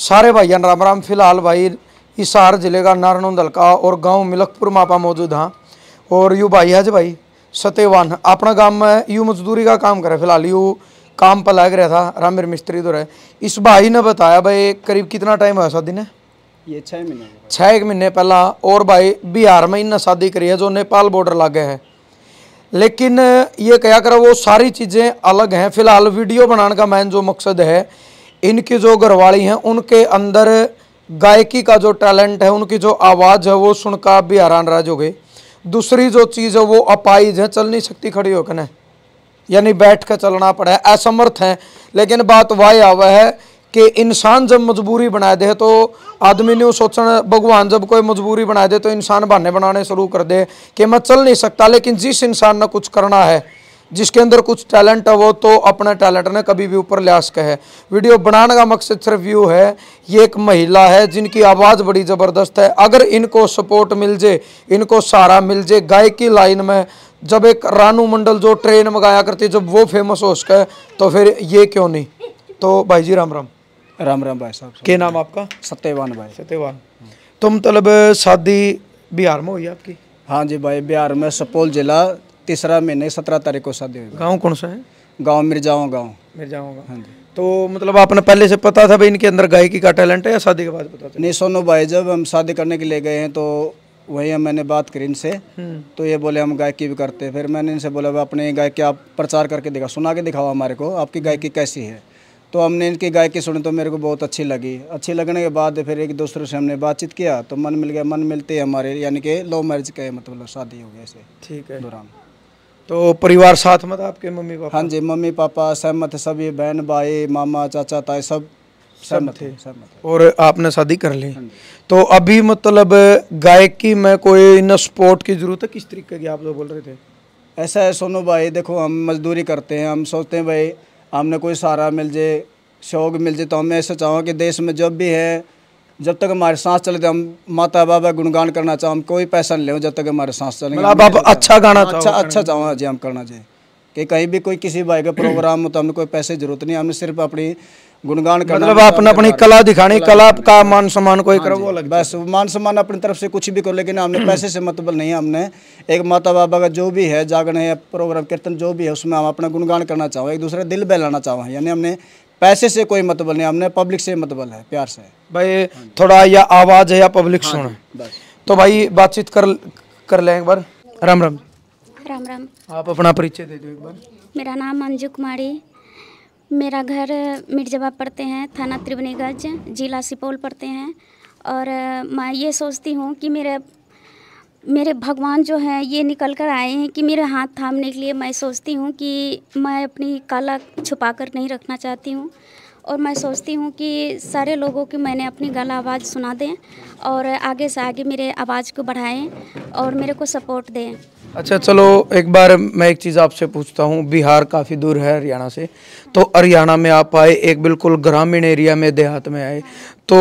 सारे भाइयों राम राम फिलहाल भाई हिसार जिले का नारायण दलका और गांव मिलकपुर मापा मौजूद हाँ और यू भाई है जी भाई सत्यवान अपना गांव में यू मजदूरी का काम करे फिलहाल यू काम पर लग रहा था रामवीर मिस्त्री तो रहे इस भाई ने बताया भाई करीब कितना टाइम हुआ शादी ने ये छः महीने छः एक महीने पहला और भाई बिहार में इन्हें शादी करी है जो नेपाल बॉर्डर लागे है लेकिन ये क्या करो वो सारी चीज़ें अलग हैं फिलहाल वीडियो बनाने का मैन जो मकसद है इनकी जो घरवाली हैं उनके अंदर गायकी का जो टैलेंट है उनकी जो आवाज़ है वो सुनकर आप भी हैरान रह जोगे दूसरी जो चीज़ है वो अपाइज है चल नहीं सकती खड़ी होकर ना यानी बैठ कर चलना पड़ा है असमर्थ हैं लेकिन बात वाह आवा है कि इंसान जब मजबूरी बना दे तो आदमी ने सोचना भगवान जब कोई मजबूरी बना दे तो इंसान बहाने बनाने शुरू कर दे कि मैं चल नहीं सकता लेकिन जिस इंसान ने कुछ करना है जिसके अंदर कुछ टैलेंट है वो तो अपना टैलेंट ने कभी भी ऊपर लिया सके है वीडियो बनाने का मकसद सिर्फ व्यू है ये एक महिला है जिनकी आवाज़ बड़ी ज़बरदस्त है अगर इनको सपोर्ट मिल जाए इनको सहारा मिल जाए गाय की लाइन में जब एक रानू मंडल जो ट्रेन में गाया करती जब वो फेमस हो सके तो फिर ये क्यों नहीं तो भाई जी राम राम राम राम भाई साहब के नाम आपका सत्यवान भाई सत्यवान तुम तो मतलब शादी बिहार में हुई आपकी हाँ जी भाई बिहार में सुपौल जिला तीसरा महीने सत्रह तारीख को शादी होगी गाँव कौन सा है गाँव मिर्जाओं गाँव मिर्जाओं गाँव हाँ जी तो मतलब आपने पहले से पता था भाई इनके अंदर गायकी का टैलेंट है या शादी के बाद पता था नहीं सोनू भाई जब हम शादी करने के लिए गए हैं तो वही मैंने बात करी इनसे हम्म। तो ये बोले हम गायकी भी करते फिर मैंने इनसे बोला अपने गायकी आप प्रचार करके दिखा सुना के दिखाओ हमारे को आपकी गायकी कैसी है तो हमने इनकी गायकी सुनी तो मेरे को बहुत अच्छी लगी अच्छी लगने के बाद फिर एक दूसरे से हमने बातचीत किया तो मन मिल गया मन मिलते हमारे यानी कि लव मैरिज के मतलब शादी हो गया ऐसे ठीक है दौरान तो परिवार साथ मत आपके मम्मी पापा हाँ जी मम्मी पापा सहमत सभी बहन भाई मामा चाचा ताई सब सहमत है सहमत और आपने शादी कर ली हाँ तो अभी मतलब गायकी में कोई इन सपोर्ट की जरूरत है किस तरीके की आप लोग बोल रहे थे ऐसा है सोनू भाई देखो हम मजदूरी करते हैं हम सोचते हैं भाई हमने कोई सहारा मिल जाए शौक मिल जाए तो हमें ऐसा चाहूँ कि देश में जब भी है जब तक हमारे सांस चले तो हम माता बाबा गुणगान करना चाहो हम कोई पैसा नहीं ले जब तक हमारे सांस चले मतलब आप अच्छा गाना अच्छा अच्छा चाहो हाँ जी हम करना चाहिए कि कहीं भी कोई किसी भाई का प्रोग्राम हो तो हमें कोई पैसे जरूरत नहीं हमने सिर्फ अपनी गुणगान करना मतलब आपने अपनी कला दिखानी कला का मान सम्मान कोई हाँ करो बस मान सम्मान अपनी तरफ से कुछ भी करो लेकिन हमने पैसे से मतलब नहीं हमने एक माता बाबा का जो भी है जागरण है प्रोग्राम कीर्तन जो भी है उसमें हम अपना गुणगान करना चाहो एक दूसरे दिल बहलाना चाहो यानी हमने पैसे से कोई मतबल नहीं हमने पब्लिक से मतबल है प्यार से भाई थोड़ा या आवाज़ है या पब्लिक सुन हाँ, तो भाई बातचीत कर कर लें एक बार राम राम राम राम आप अपना परिचय दे दो एक बार मेरा नाम अंजू कुमारी मेरा घर मिर्जाबाद पढ़ते हैं थाना त्रिवेणीगंज जिला सुपौल पढ़ते हैं और मैं ये सोचती हूँ कि मेरे मेरे भगवान जो हैं ये निकल कर आए हैं कि मेरे हाथ थामने के लिए मैं सोचती हूँ कि मैं अपनी कला छुपा कर नहीं रखना चाहती हूँ और मैं सोचती हूँ कि सारे लोगों की मैंने अपनी गला आवाज़ सुना दें और आगे से आगे मेरे आवाज़ को बढ़ाएं और मेरे को सपोर्ट दें अच्छा चलो एक बार मैं एक चीज़ आपसे पूछता हूँ बिहार काफ़ी दूर है हरियाणा से तो हरियाणा में आप आए एक बिल्कुल ग्रामीण एरिया में देहात में आए तो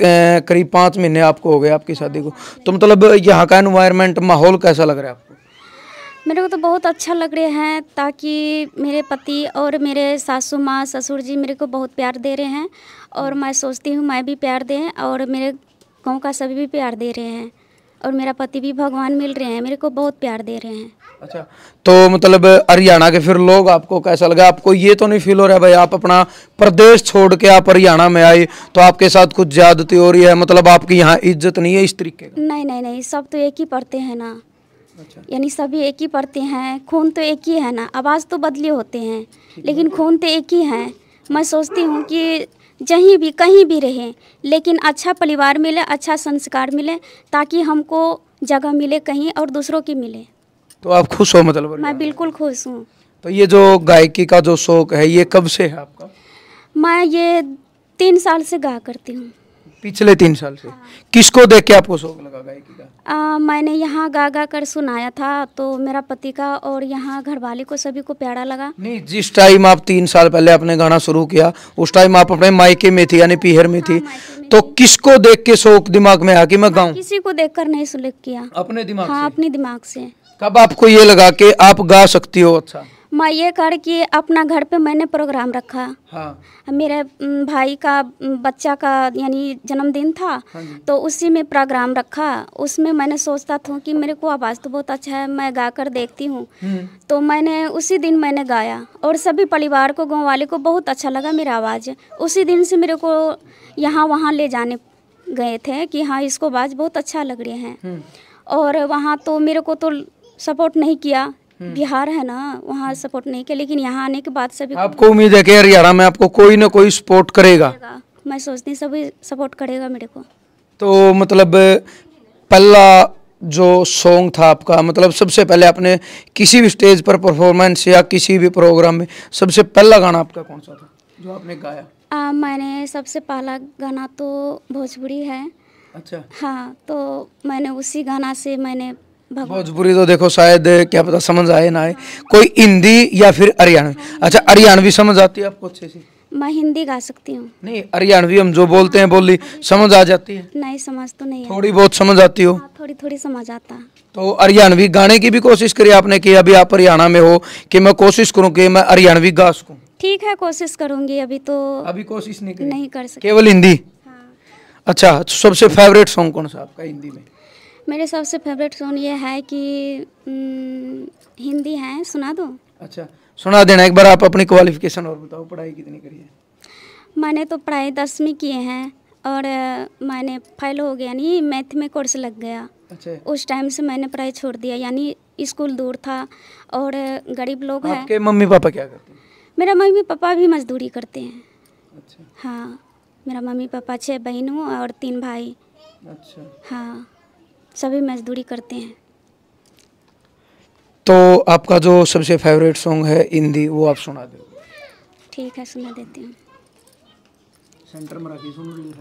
करीब पाँच महीने आपको हो गए आपकी शादी को तो मतलब यहाँ का इन्वायरमेंट माहौल कैसा लग रहा है आपको मेरे को तो बहुत अच्छा लग रहे हैं ताकि मेरे पति और मेरे सासू माँ ससुर जी मेरे को बहुत प्यार दे रहे हैं और मैं सोचती हूँ मैं भी प्यार दें और मेरे गाँव का सभी भी प्यार दे रहे हैं और मेरा पति भी भगवान मिल रहे हैं मेरे को बहुत प्यार दे रहे हैं अच्छा तो मतलब हरियाणा के फिर लोग आपको कैसा लगा आपको ये तो नहीं फील हो रहा है भाई आप अपना प्रदेश छोड़ के आप हरियाणा में आए तो आपके साथ कुछ ज्यादती हो रही है मतलब आपकी यहाँ इज्जत नहीं है इस तरीके का नहीं नहीं नहीं सब तो एक ही पढ़ते हैं ना अच्छा। यानी सभी एक ही पढ़ते हैं खून तो एक ही है ना आवाज़ तो बदले होते हैं लेकिन खून तो एक ही है मैं सोचती हूँ कि जहीं भी कहीं भी रहें लेकिन अच्छा परिवार मिले अच्छा संस्कार मिले ताकि हमको जगह मिले कहीं और दूसरों की मिले तो आप खुश हो मतलब मैं बिल्कुल खुश हूँ तो ये जो गायकी का जो शौक है ये कब से है आपका मैं ये तीन साल से गा करती हूँ पिछले तीन साल से हाँ। किसको देख के आपको शौक लगा गायकी का आ, मैंने यहाँ गा गा कर सुनाया था तो मेरा पति का और यहाँ घर वाले को सभी को प्यारा लगा नहीं जिस टाइम आप तीन साल पहले आपने गाना शुरू किया उस टाइम आप अपने मायके में थी यानी पीहर में हाँ, थी तो किसको देख के शौक दिमाग में आ कि मैं गाऊं किसी को देखकर नहीं सुलेक्ट किया अपने दिमाग हाँ अपने दिमाग से तब आपको ये लगा कि आप गा सकती हो अच्छा मैं ये कर कि अपना घर पे मैंने प्रोग्राम रखा हाँ। मेरे भाई का बच्चा का यानी जन्मदिन था हाँ। तो उसी में प्रोग्राम रखा उसमें मैंने सोचता था कि मेरे को आवाज़ तो बहुत अच्छा है मैं गा कर देखती हूँ हम्म। तो मैंने उसी दिन मैंने गाया और सभी परिवार को गाँव वाले को बहुत अच्छा लगा मेरा आवाज़ उसी दिन से मेरे को यहाँ वहाँ ले जाने गए थे कि हाँ इसको आवाज़ बहुत अच्छा लग रहे हैं हम्म। और वहाँ तो मेरे को तो सपोर्ट नहीं किया हम्म। बिहार है ना वहाँ हम्म। सपोर्ट नहीं किया लेकिन यहाँ आने के बाद सभी आपको उम्मीद है कि हरियाणा में आपको कोई ना कोई सपोर्ट करेगा मैं सोचती सभी सपोर्ट करेगा मेरे को तो मतलब पहला जो सॉन्ग था आपका मतलब सबसे पहले आपने किसी भी स्टेज पर परफॉर्मेंस या किसी भी प्रोग्राम में सबसे पहला गाना आपका कौन सा था जो आपने गाया आ, मैंने सबसे पहला गाना तो भोजपुरी है अच्छा हाँ तो मैंने उसी गाना से मैंने भोजपुरी तो देखो शायद क्या पता समझ आए ना आए कोई हिंदी या फिर हरियाणवी अच्छा हरियाणवी समझ आती है आपको अच्छे से मैं हिंदी गा सकती हूँ नहीं हरियाणवी हम जो बोलते हैं बोली समझ आ जाती है नहीं समझ तो नहीं थोड़ी बहुत समझ आती हो हाँ, थोड़ी थोड़ी समझ आता तो हरियाणवी गाने की भी कोशिश करी आपने की अभी आप हरियाणा में हो कि मैं कोशिश करूँ कि मैं हरियाणवी गा सकूँ ठीक है कोशिश करूँगी अभी तो अभी कोशिश नहीं नहीं कर सकती केवल हिंदी हाँ। अच्छा सबसे फेवरेट सॉन्ग कौन सा आपका हिंदी में मेरे सबसे फेवरेट सॉन्ग ये है कि हम्म, हिंदी है सुना दो अच्छा सुना देना एक बार आप अपनी क्वालिफिकेशन और बताओ पढ़ाई कितनी करी है मैंने तो पढ़ाई दसवीं किए हैं और मैंने फेल हो गया यानी मैथ में कोर्स लग गया अच्छा उस टाइम से मैंने पढ़ाई छोड़ दिया यानी स्कूल दूर था और गरीब लोग हैं आपके मम्मी पापा क्या करते हैं मेरा मम्मी पापा भी मजदूरी करते हैं अच्छा हाँ मेरा मम्मी पापा छः बहन हूँ और तीन भाई अच्छा हाँ सभी मजदूरी करते हैं तो आपका जो सबसे फेवरेट सॉन्ग है हिंदी वो आप सुना दो ठीक है सुना देती हूँ सेंटर में रखी सुन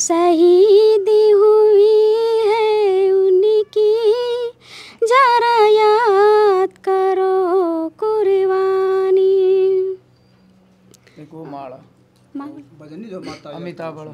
शहीदी हुई है उनकी जरा याद करो कुर्बानी माड़ा अमिताभ बड़ा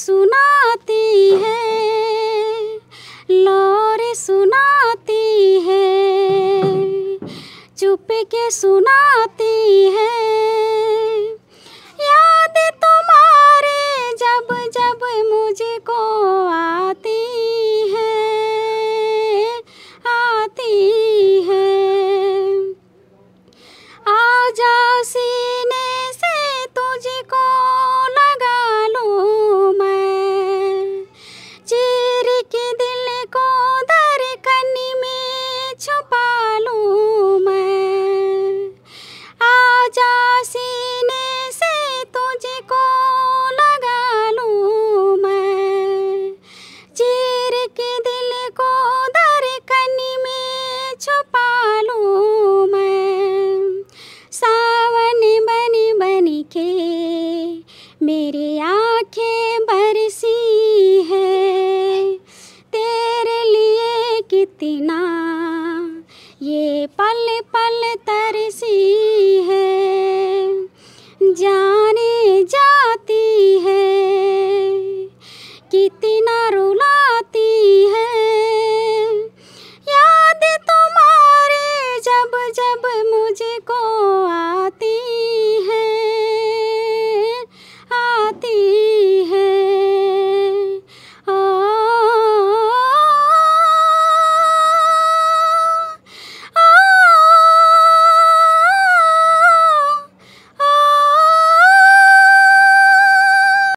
सुनाती है लौरे सुनाती है चुप के सुनाती है याद तुम्हारे जब जब मुझको आती